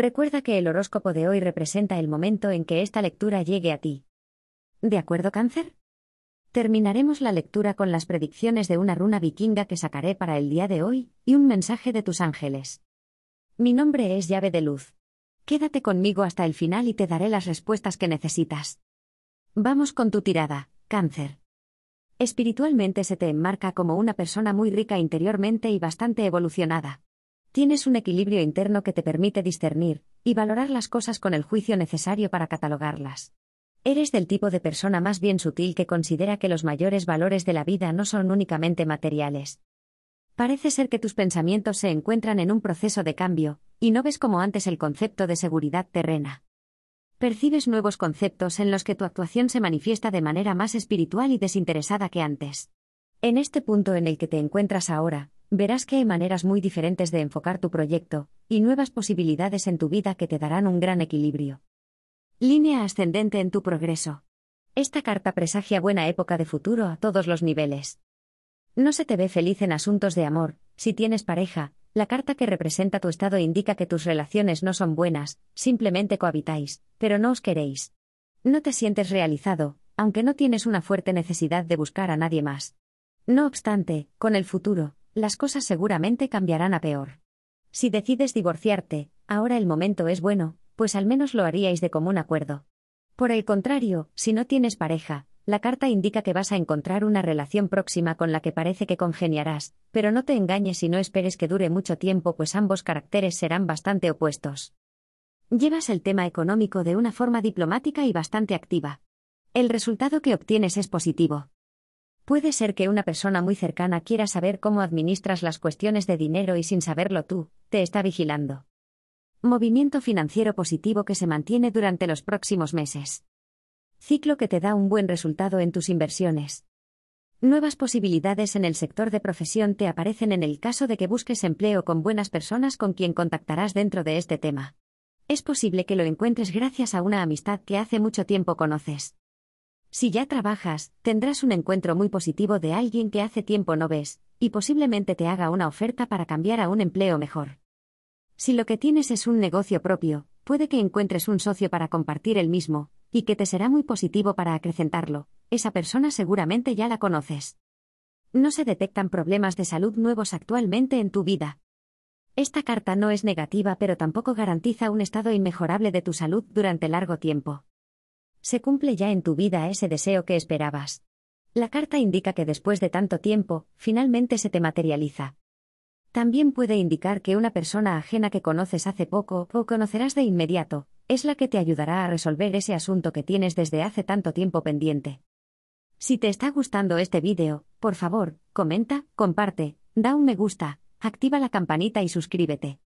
Recuerda que el horóscopo de hoy representa el momento en que esta lectura llegue a ti. ¿De acuerdo, cáncer? Terminaremos la lectura con las predicciones de una runa vikinga que sacaré para el día de hoy, y un mensaje de tus ángeles. Mi nombre es llave de luz. Quédate conmigo hasta el final y te daré las respuestas que necesitas. Vamos con tu tirada, cáncer. Espiritualmente se te enmarca como una persona muy rica interiormente y bastante evolucionada tienes un equilibrio interno que te permite discernir y valorar las cosas con el juicio necesario para catalogarlas. Eres del tipo de persona más bien sutil que considera que los mayores valores de la vida no son únicamente materiales. Parece ser que tus pensamientos se encuentran en un proceso de cambio, y no ves como antes el concepto de seguridad terrena. Percibes nuevos conceptos en los que tu actuación se manifiesta de manera más espiritual y desinteresada que antes. En este punto en el que te encuentras ahora, verás que hay maneras muy diferentes de enfocar tu proyecto, y nuevas posibilidades en tu vida que te darán un gran equilibrio. Línea ascendente en tu progreso. Esta carta presagia buena época de futuro a todos los niveles. No se te ve feliz en asuntos de amor, si tienes pareja, la carta que representa tu estado indica que tus relaciones no son buenas, simplemente cohabitáis, pero no os queréis. No te sientes realizado, aunque no tienes una fuerte necesidad de buscar a nadie más. No obstante, con el futuro, las cosas seguramente cambiarán a peor. Si decides divorciarte, ahora el momento es bueno, pues al menos lo haríais de común acuerdo. Por el contrario, si no tienes pareja, la carta indica que vas a encontrar una relación próxima con la que parece que congeniarás, pero no te engañes y no esperes que dure mucho tiempo, pues ambos caracteres serán bastante opuestos. Llevas el tema económico de una forma diplomática y bastante activa. El resultado que obtienes es positivo. Puede ser que una persona muy cercana quiera saber cómo administras las cuestiones de dinero y sin saberlo tú, te está vigilando. Movimiento financiero positivo que se mantiene durante los próximos meses. Ciclo que te da un buen resultado en tus inversiones. Nuevas posibilidades en el sector de profesión te aparecen en el caso de que busques empleo con buenas personas con quien contactarás dentro de este tema. Es posible que lo encuentres gracias a una amistad que hace mucho tiempo conoces. Si ya trabajas, tendrás un encuentro muy positivo de alguien que hace tiempo no ves, y posiblemente te haga una oferta para cambiar a un empleo mejor. Si lo que tienes es un negocio propio, puede que encuentres un socio para compartir el mismo, y que te será muy positivo para acrecentarlo, esa persona seguramente ya la conoces. No se detectan problemas de salud nuevos actualmente en tu vida. Esta carta no es negativa pero tampoco garantiza un estado inmejorable de tu salud durante largo tiempo se cumple ya en tu vida ese deseo que esperabas. La carta indica que después de tanto tiempo, finalmente se te materializa. También puede indicar que una persona ajena que conoces hace poco o conocerás de inmediato, es la que te ayudará a resolver ese asunto que tienes desde hace tanto tiempo pendiente. Si te está gustando este vídeo, por favor, comenta, comparte, da un me gusta, activa la campanita y suscríbete.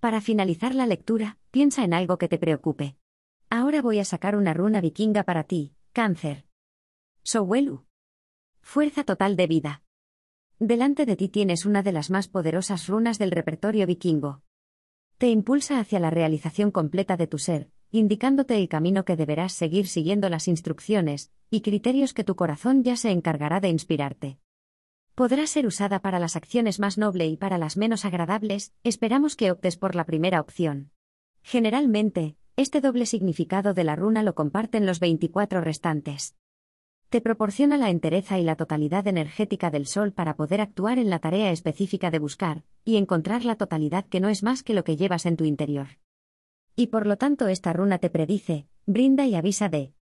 Para finalizar la lectura, piensa en algo que te preocupe. Ahora voy a sacar una runa vikinga para ti, cáncer. Sowelu. Fuerza total de vida. Delante de ti tienes una de las más poderosas runas del repertorio vikingo. Te impulsa hacia la realización completa de tu ser, indicándote el camino que deberás seguir siguiendo las instrucciones y criterios que tu corazón ya se encargará de inspirarte. Podrá ser usada para las acciones más noble y para las menos agradables, esperamos que optes por la primera opción. Generalmente, este doble significado de la runa lo comparten los 24 restantes. Te proporciona la entereza y la totalidad energética del sol para poder actuar en la tarea específica de buscar, y encontrar la totalidad que no es más que lo que llevas en tu interior. Y por lo tanto esta runa te predice, brinda y avisa de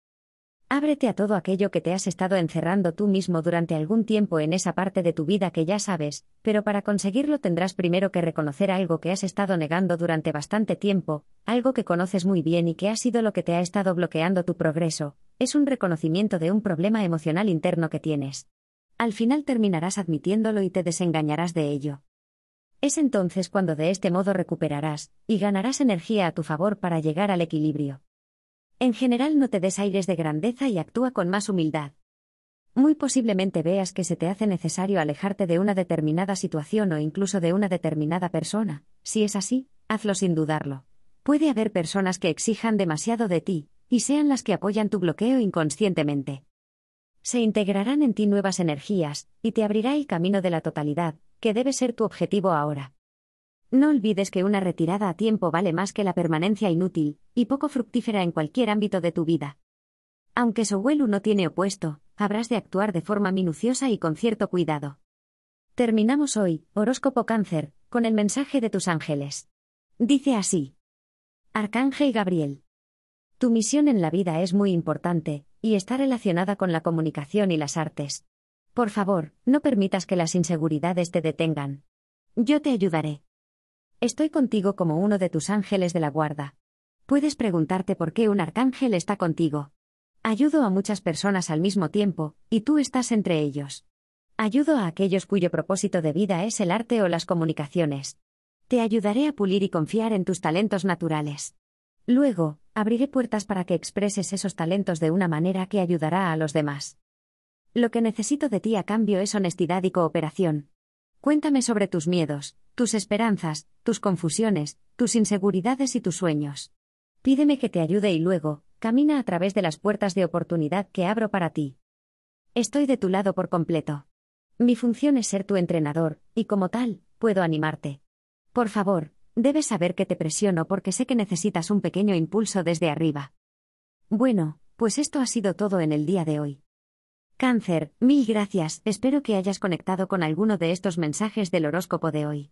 Ábrete a todo aquello que te has estado encerrando tú mismo durante algún tiempo en esa parte de tu vida que ya sabes, pero para conseguirlo tendrás primero que reconocer algo que has estado negando durante bastante tiempo, algo que conoces muy bien y que ha sido lo que te ha estado bloqueando tu progreso, es un reconocimiento de un problema emocional interno que tienes. Al final terminarás admitiéndolo y te desengañarás de ello. Es entonces cuando de este modo recuperarás, y ganarás energía a tu favor para llegar al equilibrio. En general no te des aires de grandeza y actúa con más humildad. Muy posiblemente veas que se te hace necesario alejarte de una determinada situación o incluso de una determinada persona. Si es así, hazlo sin dudarlo. Puede haber personas que exijan demasiado de ti, y sean las que apoyan tu bloqueo inconscientemente. Se integrarán en ti nuevas energías, y te abrirá el camino de la totalidad, que debe ser tu objetivo ahora. No olvides que una retirada a tiempo vale más que la permanencia inútil y poco fructífera en cualquier ámbito de tu vida. Aunque Sowelu no tiene opuesto, habrás de actuar de forma minuciosa y con cierto cuidado. Terminamos hoy, horóscopo cáncer, con el mensaje de tus ángeles. Dice así. Arcángel Gabriel. Tu misión en la vida es muy importante, y está relacionada con la comunicación y las artes. Por favor, no permitas que las inseguridades te detengan. Yo te ayudaré. Estoy contigo como uno de tus ángeles de la guarda. Puedes preguntarte por qué un arcángel está contigo. Ayudo a muchas personas al mismo tiempo, y tú estás entre ellos. Ayudo a aquellos cuyo propósito de vida es el arte o las comunicaciones. Te ayudaré a pulir y confiar en tus talentos naturales. Luego, abriré puertas para que expreses esos talentos de una manera que ayudará a los demás. Lo que necesito de ti a cambio es honestidad y cooperación. Cuéntame sobre tus miedos, tus esperanzas, tus confusiones, tus inseguridades y tus sueños. Pídeme que te ayude y luego, camina a través de las puertas de oportunidad que abro para ti. Estoy de tu lado por completo. Mi función es ser tu entrenador, y como tal, puedo animarte. Por favor, debes saber que te presiono porque sé que necesitas un pequeño impulso desde arriba. Bueno, pues esto ha sido todo en el día de hoy. Cáncer, mil gracias, espero que hayas conectado con alguno de estos mensajes del horóscopo de hoy.